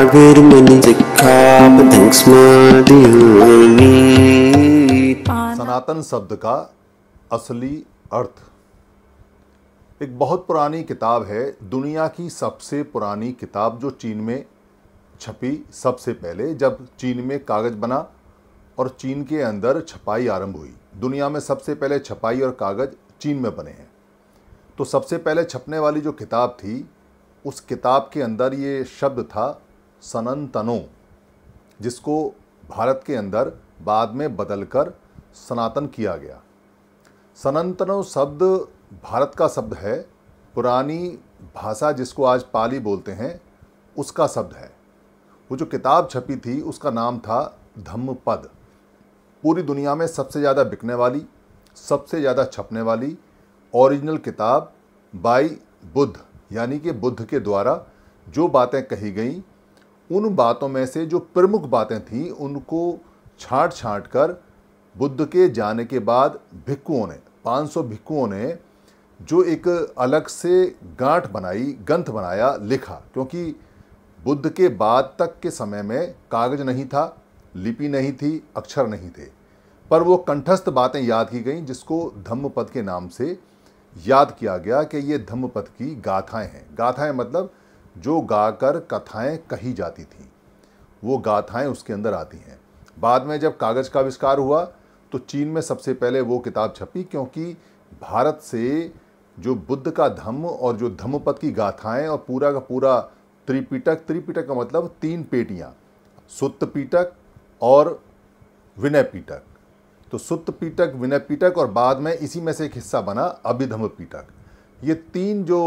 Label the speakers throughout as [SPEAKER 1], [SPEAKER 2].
[SPEAKER 1] काविर्मणि सनातन शब्द का असली अर्थ एक बहुत पुरानी किताब है दुनिया की सबसे पुरानी किताब जो चीन में छपी सबसे पहले जब चीन में कागज़ बना और चीन के अंदर छपाई आरंभ हुई दुनिया में सबसे पहले छपाई और कागज़ चीन में बने हैं तो सबसे पहले छपने वाली जो किताब थी उस किताब के अंदर ये शब्द था सनन जिसको भारत के अंदर बाद में बदलकर सनातन किया गया सनंतनो शब्द भारत का शब्द है पुरानी भाषा जिसको आज पाली बोलते हैं उसका शब्द है वो जो किताब छपी थी उसका नाम था धम्मपद पूरी दुनिया में सबसे ज़्यादा बिकने वाली सबसे ज़्यादा छपने वाली ओरिजिनल किताब बाई बुद्ध यानी कि बुद्ध के द्वारा जो बातें कही गई उन बातों में से जो प्रमुख बातें थीं उनको छाँट छाँट कर बुद्ध के जाने के बाद भिक्कुओं ने 500 भिक्कुओं ने जो एक अलग से गांठ बनाई ग्रंथ बनाया लिखा क्योंकि बुद्ध के बाद तक के समय में कागज नहीं था लिपि नहीं थी अक्षर नहीं थे पर वो कंठस्थ बातें याद की गई जिसको धम्मपद के नाम से याद किया गया कि ये धम्मपद की गाथाएं हैं गाथाएं मतलब जो गाकर कथाएं कही जाती थी वो गाथाएं उसके अंदर आती हैं बाद में जब कागज़ का आविष्कार हुआ तो चीन में सबसे पहले वो किताब छपी क्योंकि भारत से जो बुद्ध का धम्म और जो धम्मपद की गाथाएं और पूरा का पूरा त्रिपिटक त्रिपिटक का मतलब तीन पेटियां सुत्त पीटक और विनय पीटक तो सुत्त पीटक विनय पीटक और बाद में इसी में से एक हिस्सा बना अभिधम पीटक ये तीन जो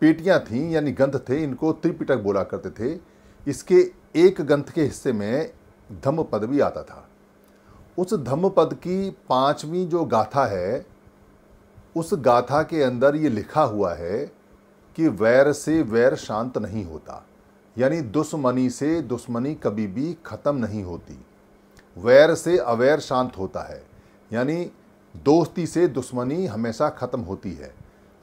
[SPEAKER 1] पेटियां थीं यानी गंथ थे इनको त्रिपिटक बोला करते थे इसके एक गंथ के हिस्से में धम्म पद भी आता था उस धम्म पद की पांचवी जो गाथा है उस गाथा के अंदर ये लिखा हुआ है कि वैर से वैर शांत नहीं होता यानी दुश्मनी से दुश्मनी कभी भी ख़त्म नहीं होती वैर से अवैर शांत होता है यानी दोस्ती से दुश्मनी हमेशा ख़त्म होती है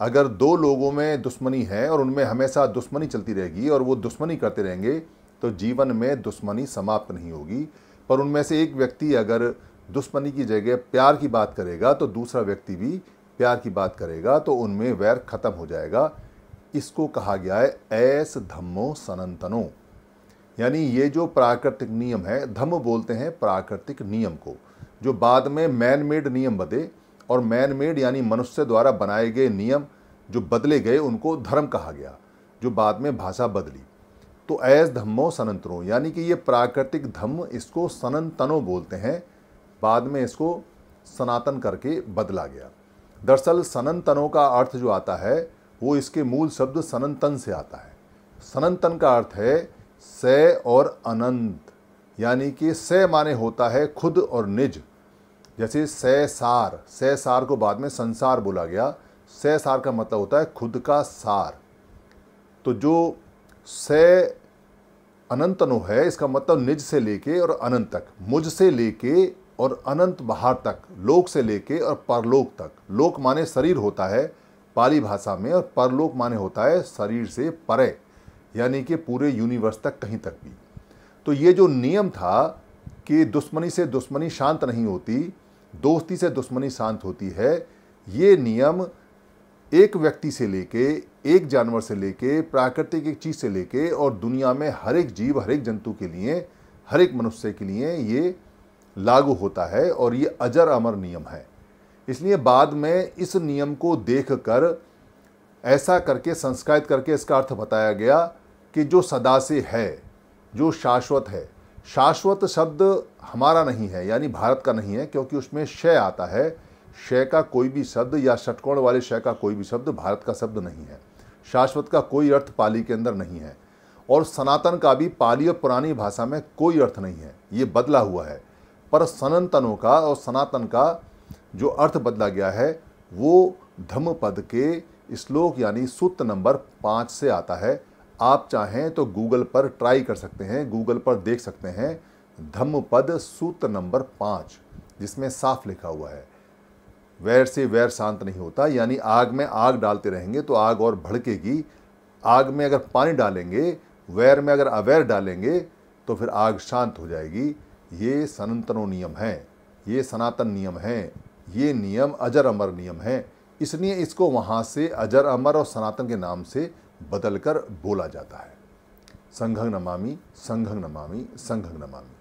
[SPEAKER 1] अगर दो लोगों में दुश्मनी है और उनमें हमेशा दुश्मनी चलती रहेगी और वो दुश्मनी करते रहेंगे तो जीवन में दुश्मनी समाप्त नहीं होगी पर उनमें से एक व्यक्ति अगर दुश्मनी की जगह प्यार की बात करेगा तो दूसरा व्यक्ति भी प्यार की बात करेगा तो उनमें वैर खत्म हो जाएगा इसको कहा गया है ऐस धम्मो सनंतनो यानी ये जो प्राकृतिक नियम है धम्म बोलते हैं प्राकृतिक नियम को जो बाद में मैन मेड नियम बदे और मैन मेड यानी मनुष्य द्वारा बनाए गए नियम जो बदले गए उनको धर्म कहा गया जो बाद में भाषा बदली तो ऐस धम्मो सनंतरों यानी कि ये प्राकृतिक धम्म इसको सनंतनों बोलते हैं बाद में इसको सनातन करके बदला गया दरअसल सनंतनों का अर्थ जो आता है वो इसके मूल शब्द सनंतन से आता है सनंतन का अर्थ है स और अनंत यानी कि स माने होता है खुद और निज जैसे सैसार सैसार को बाद में संसार बोला गया सैसार का मतलब होता है खुद का सार तो जो सै अनु है इसका मतलब निज से लेके और अनंत तक मुझ से लेके और अनंत बाहर तक लोक से लेके और परलोक तक लोक माने शरीर होता है पाली भाषा में और परलोक माने होता है शरीर से परे यानी कि पूरे यूनिवर्स तक कहीं तक भी तो ये जो नियम था कि दुश्मनी से दुश्मनी शांत नहीं होती दोस्ती से दुश्मनी शांत होती है ये नियम एक व्यक्ति से लेके एक जानवर से लेके प्राकृतिक एक चीज़ से लेके और दुनिया में हर एक जीव हर एक जंतु के लिए हर एक मनुष्य के लिए ये लागू होता है और ये अजर अमर नियम है इसलिए बाद में इस नियम को देख कर ऐसा करके संस्कारित करके इसका अर्थ बताया गया कि जो सदा से है जो शाश्वत है शाश्वत शब्द हमारा नहीं है यानी भारत का नहीं है क्योंकि उसमें शय आता है शय का कोई भी शब्द या षटकोण वाले शय का कोई भी शब्द भारत का शब्द नहीं है शाश्वत का कोई अर्थ पाली के अंदर नहीं है और सनातन का भी पाली और पुरानी भाषा में कोई अर्थ नहीं है ये बदला हुआ है पर सनातनों का और सनातन का जो अर्थ बदला गया है वो धम्म पद के श्लोक यानी सूत्र नंबर पाँच से आता है आप चाहें तो गूगल पर ट्राई कर सकते हैं गूगल पर देख सकते हैं धम्मपद सूत्र नंबर पाँच जिसमें साफ लिखा हुआ है वैर से वैर शांत नहीं होता यानी आग में आग डालते रहेंगे तो आग और भड़केगी आग में अगर पानी डालेंगे वैर में अगर अवैर डालेंगे तो फिर आग शांत हो जाएगी ये सनातनो नियम है ये सनातन नियम है ये नियम अजर अमर नियम है इसलिए इसको वहाँ से अजर अमर और सनातन के नाम से बदलकर बोला जाता है संघ नमामि संघं नमामि संघं नमामि